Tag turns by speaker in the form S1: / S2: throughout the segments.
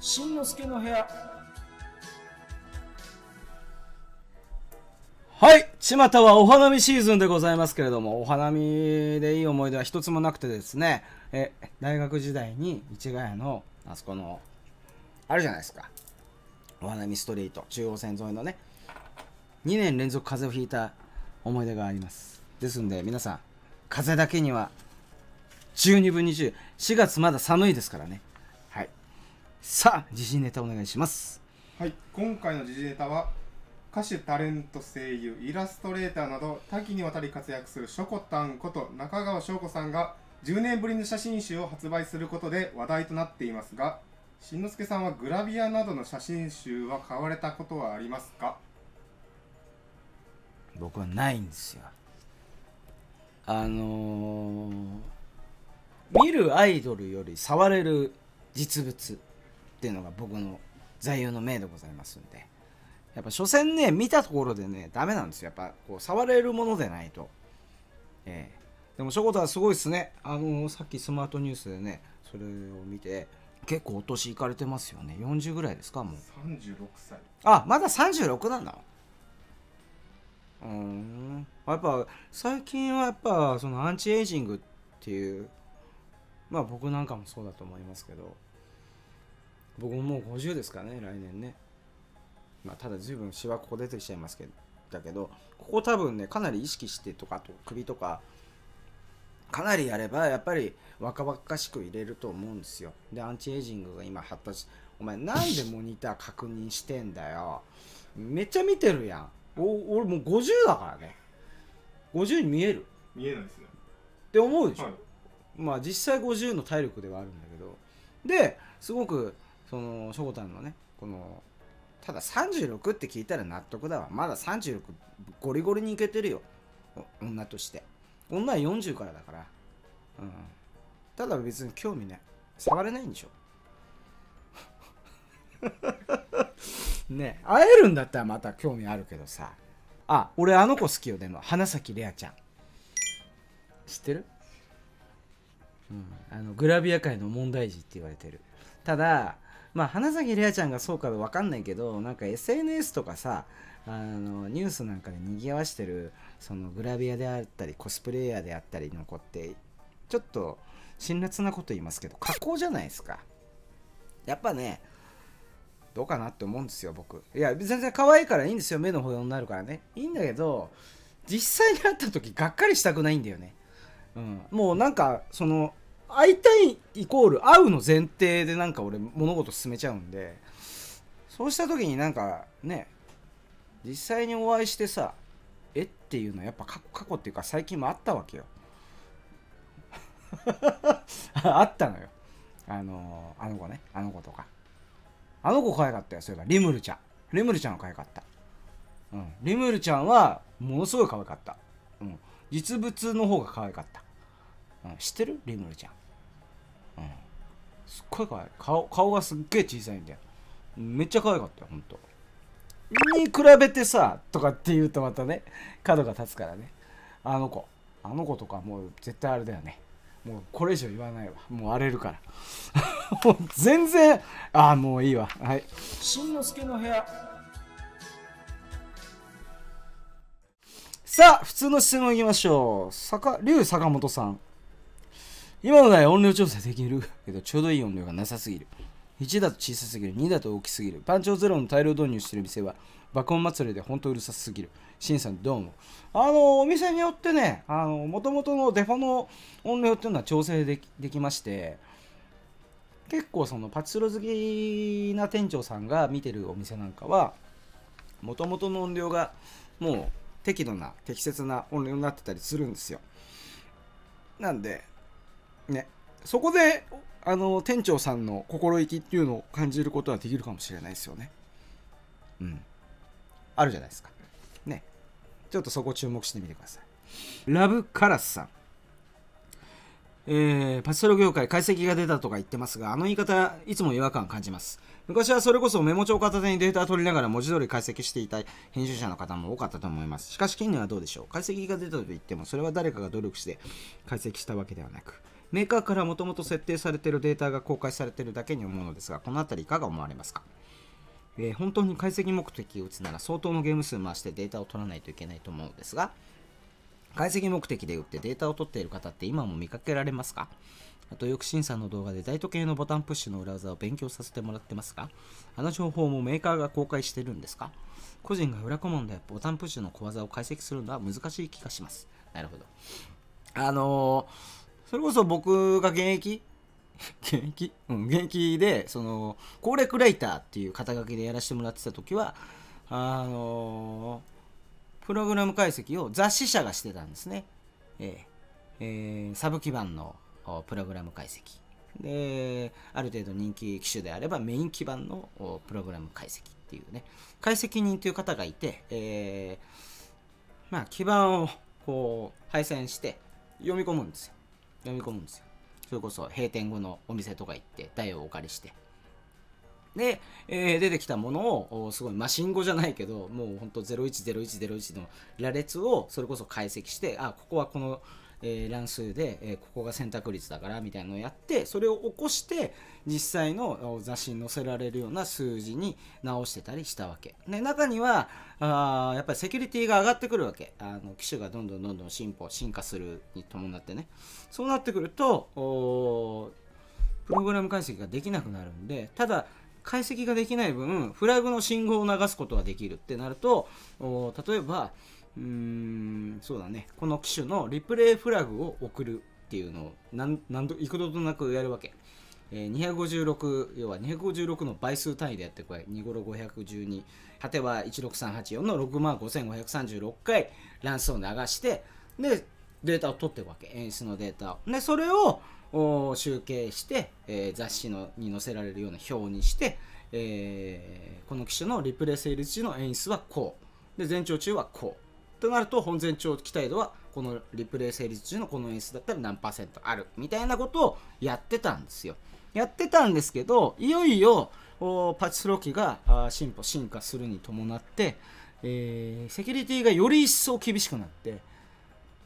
S1: しんのすけの部屋はい巷はお花見シーズンでございますけれどもお花見でいい思い出は一つもなくてですねえ大学時代に市ヶ谷のあそこのあるじゃないですかお花見ストリート中央線沿いのね2年連続風邪をひいた思い出がありますですんで皆さん風邪だけには十二分20、4月まだ寒いですからねさあ時事ネタお願いしますはい今回の時事ネタは歌手タレント声優イラストレーターなど多岐にわたり活躍するしょこたんこと中川翔子さんが10年ぶりの写真集を発売することで話題となっていますがしんのすけさんはグラビアなどの写真集は買われたことはありますか僕はないんですよあのー、見るアイドルより触れる実物っていうのが僕の座右の銘でございますんで。やっぱ所詮ね、見たところでね、ダメなんですよ。やっぱこう、触れるものでないと。ええー、でも、ショこタはすごいっすね。あのー、さっきスマートニュースでね、それを見て、結構お年いかれてますよね。40ぐらいですか、もう。36歳。あ、まだ36なんだ。うん。やっぱ、最近はやっぱ、そのアンチエイジングっていう、まあ僕なんかもそうだと思いますけど、僕ももう50ですかね、来年ね。まあ、ただ随分シワここ出てきちゃいますけど、だけど、ここ多分ね、かなり意識してとか、と首とか、かなりやれば、やっぱり若々しく入れると思うんですよ。で、アンチエイジングが今発達お前なんでモニター確認してんだよ。めっちゃ見てるやん。お俺もう50だからね。50に見える。見えないですね。って思うでしょ。はい、まあ実際50の体力ではあるんだけど。で、すごくそのしょこたんのねこのただ36って聞いたら納得だわまだ36ゴリゴリにいけてるよ女として女は40からだからうんただ別に興味ね触れないんでしょ ね会えるんだったらまた興味あるけどさあ俺あの子好きよでも花咲レアちゃん知ってるうんあのグラビア界の問題児って言われてるただまあ花咲レアちゃんがそうかわかんないけどなんか SNS とかさあのニュースなんかで賑わしてるそのグラビアであったりコスプレイヤーであったりの子ってちょっと辛辣なこと言いますけど加工じゃないですかやっぱねどうかなって思うんですよ僕いや全然可愛いからいいんですよ目の保養になるからねいいんだけど実際に会った時がっかりしたくないんだよねうんもうなんかその会いたいイコール会うの前提でなんか俺物事進めちゃうんでそうした時になんかね実際にお会いしてさえっていうのはやっぱ過去過去っていうか最近もあったわけよ あったのよあのあの子ねあの子とかあの子可愛かったよそういえばリムルちゃんリムルちゃんは可愛かった、うん、リムルちゃんはものすごい可愛かった、うん、実物の方が可愛かった知ってるリムルちゃん。うん。すっごい可愛い。顔、顔がすっげえ小さいんだよ。めっちゃ可愛かったよ、ほんと。に比べてさ、とかって言うとまたね、角が立つからね。あの子、あの子とかもう絶対あれだよね。もうこれ以上言わないわ。もう荒れるから。も う全然、ああ、もういいわ。はい。しんのすけの部屋。さあ、普通の質問いきましょう。坂、竜坂本さん。今のなら音量調整できるけど、ちょうどいい音量がなさすぎる。1だと小さすぎる、2だと大きすぎる。パンチョゼロの大量導入してる店は、爆音祭りで本当うるさすぎる。しんさん、どうも。あの、お店によってね、あの、元々のデフォの音量っていうのは調整できできまして、結構そのパチスロ好きな店長さんが見てるお店なんかは、もともとの音量がもう適度な適切な音量になってたりするんですよ。なんで、ね、そこであの店長さんの心意気っていうのを感じることはできるかもしれないですよね。うん。あるじゃないですか。ね。ちょっとそこ注目してみてください。ラブカラスさん。えー、パチスロ業界解析が出たとか言ってますが、あの言い方、いつも違和感感じます。昔はそれこそメモ帳片手にデータを取りながら文字通り解析していた編集者の方も多かったと思います。しかし近年はどうでしょう。解析が出たと言っても、それは誰かが努力して解析したわけではなく、メーカーからもともと設定されているデータが公開されているだけに思うのですが、この辺りいかが思われますか、えー、本当に解析目的を打つなら相当のゲーム数回してデータを取らないといけないと思うのですが、解析目的で打ってデータを取っている方って今も見かけられますかあとよく審査の動画で大時計のボタンプッシュの裏技を勉強させてもらってますが、あの情報もメーカーが公開してるんですか個人が裏コ問ンボタンプッシュの小技を解析するのは難しい気がします。なるほど。あのーそれこそ僕が現役 現役うん現役でその攻略ライターっていう肩書きでやらせてもらってた時はあのプログラム解析を雑誌社がしてたんですね、えええー、サブ基盤のプログラム解析である程度人気機種であればメイン基盤のプログラム解析っていうね解析人という方がいて、えー、まあ基盤をこう配線して読み込むんですよ読み込むんですよそれこそ閉店後のお店とか行って台をお借りしてで、えー、出てきたものをすごいマシン語じゃないけどもうほんと010101の羅列をそれこそ解析してあここはこのえー、乱数で、えー、ここが選択率だからみたいなのをやってそれを起こして実際の雑誌に載せられるような数字に直してたりしたわけ。で中にはあやっぱりセキュリティが上がってくるわけあの機種がどんどんどんどん進歩進化するに伴ってねそうなってくるとプログラム解析ができなくなるんでただ解析ができない分フラグの信号を流すことができるってなると例えばうんそうだねこの機種のリプレイフラグを送るっていうのを何何度幾度となくやるわけ、えー、256要は256の倍数単位でやってこれ25512果ては16384の6万5536回乱数を流してでデータを取っていくわけ演出のデータをでそれを集計して、えー、雑誌のに載せられるような表にして、えー、この機種のリプレイ成立時の演出はこうで全長中はこうとなると本前長期態度はこのリプレイ成立中のこの演出だったら何パーセントあるみたいなことをやってたんですよやってたんですけどいよいよパチスロ機が進歩進化するに伴って、えー、セキュリティがより一層厳しくなって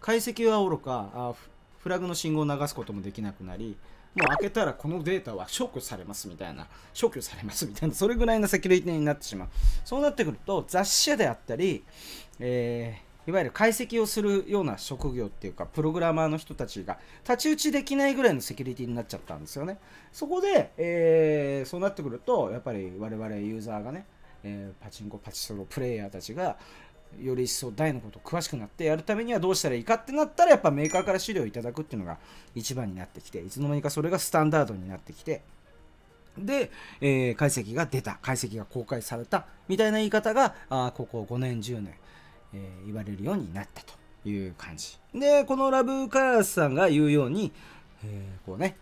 S1: 解析はおろかフラグの信号を流すこともできなくなりもう開けたらこのデータは消去されますみたいな、消去されますみたいな、それぐらいのセキュリティになってしまう。そうなってくると、雑誌社であったり、えいわゆる解析をするような職業っていうかプログラマーの人たちが太刀打ちできないぐらいのセキュリティになっちゃったんですよねそこで、えー、そうなってくるとやっぱり我々ユーザーがね、えー、パチンコパチスロプレイヤーたちがより一層大のこと詳しくなってやるためにはどうしたらいいかってなったらやっぱメーカーから資料をいただくっていうのが一番になってきていつの間にかそれがスタンダードになってきてで、えー、解析が出た解析が公開されたみたいな言い方があここ5年10年えー、言われるようになったという感じでこのラブカラスさんが言うように、えー、こうね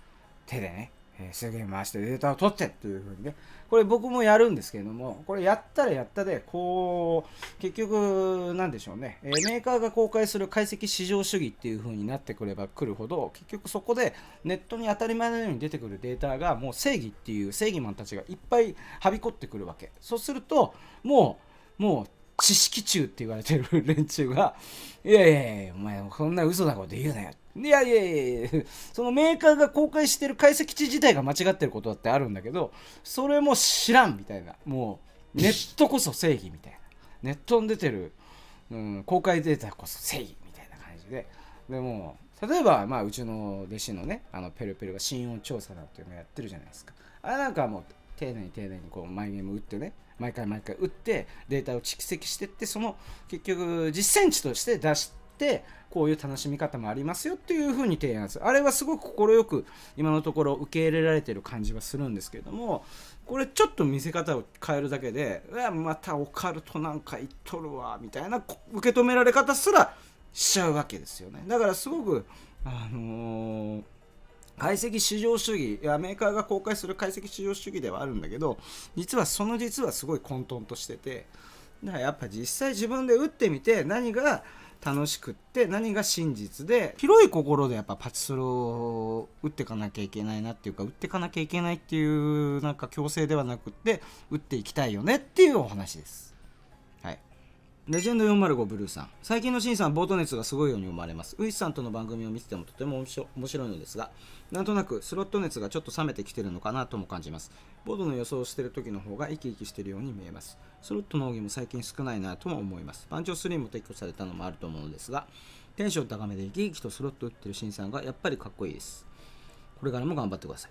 S1: 手でね、えー、すげえ回してデータを取ってという風にねこれ僕もやるんですけれどもこれやったらやったでこう結局なんでしょうね、えメーカーが公開する解析市場主義っていう風になってくればくるほど結局そこでネットに当たり前のように出てくるデータがもう正義っていう正義マンたちがいっぱいはびこってくるわけそうするともうもう知識中って言われてる連中が、いやいやいや、お前、そんな嘘なこと言うなよ。いやいやいやいや、そのメーカーが公開してる解析値自体が間違ってることだってあるんだけど、それも知らんみたいな。もう、ネットこそ正義みたいな。ネットに出てる、うん、公開データこそ正義みたいな感じで。でも、例えば、まあ、うちの弟子のね、あのペルペルが信用調査なんていうのやってるじゃないですか。あれなんかもう、丁寧に丁寧にこう毎ゲーム打ってね毎回毎回打ってデータを蓄積してってその結局実践値として出してこういう楽しみ方もありますよっていう風に提案するあれはすごく快く今のところ受け入れられてる感じはするんですけれどもこれちょっと見せ方を変えるだけでうわまたオカルトなんか言っとるわみたいな受け止められ方すらしちゃうわけですよねだからすごくあのー解析市場主義メーカーが公開する解析市場主義ではあるんだけど実はその実はすごい混沌としててだからやっぱ実際自分で打ってみて何が楽しくって何が真実で広い心でやっぱパチスロを打ってかなきゃいけないなっていうか打ってかなきゃいけないっていうなんか強制ではなくって打っていきたいよねっていうお話です。はいレジェンド405ブルーさん。最近のシンさん、ボート熱がすごいように思われます。ウイスさんとの番組を見ててもとても面白いのですが、なんとなくスロット熱がちょっと冷めてきてるのかなとも感じます。ボードの予想をしてる時の方が生き生きしてるように見えます。スロットの奥義も最近少ないなとも思います。番長3も撤去されたのもあると思うのですが、テンション高めで生き生きとスロット打ってる新さんがやっぱりかっこいいです。これからも頑張ってください。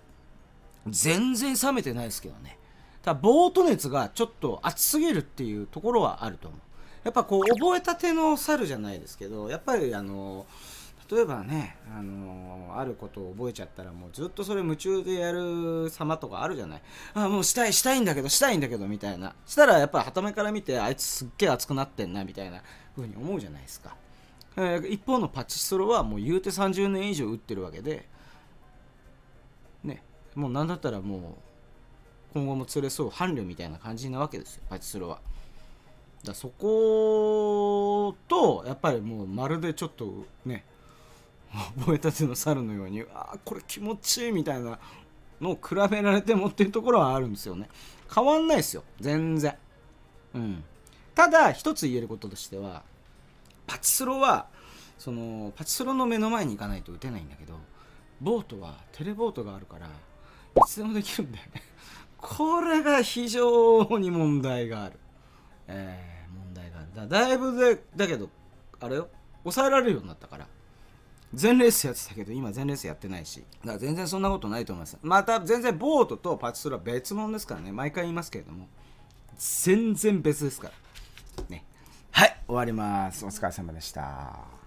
S1: 全然冷めてないですけどね。ただ、ボート熱がちょっと熱すぎるっていうところはあると思う。やっぱこう、覚えたての猿じゃないですけど、やっぱりあのー例えばね、あのー、あることを覚えちゃったらもうずっとそれ夢中でやる様とかあるじゃないあもうしたいしたいんだけどしたいんだけどみたいなしたらやっぱりはためから見てあいつすっげえ熱くなってんなみたいな風に思うじゃないですか、えー、一方のパチストロはもう言うて30年以上打ってるわけでねもう何だったらもう今後も釣れそう伴侶みたいな感じなわけですよパチスロは。だそことやっぱりもうまるでちょっとね覚えたての猿のようにあこれ気持ちいいみたいなのを比べられてもっていうところはあるんですよね変わんないですよ全然うんただ一つ言えることとしてはパチスロはそのパチスロの目の前に行かないと打てないんだけどボートはテレボートがあるからいつでもできるんだよねこれが非常に問題があるえー、問題があるだだいぶでだけどあれよ抑えられるようになったから全レースやってたけど今全レースやってないしだから全然そんなことないと思いますまた全然ボートとパチスロは別物ですからね毎回言いますけれども全然別ですからねはい終わりますお疲れ様でした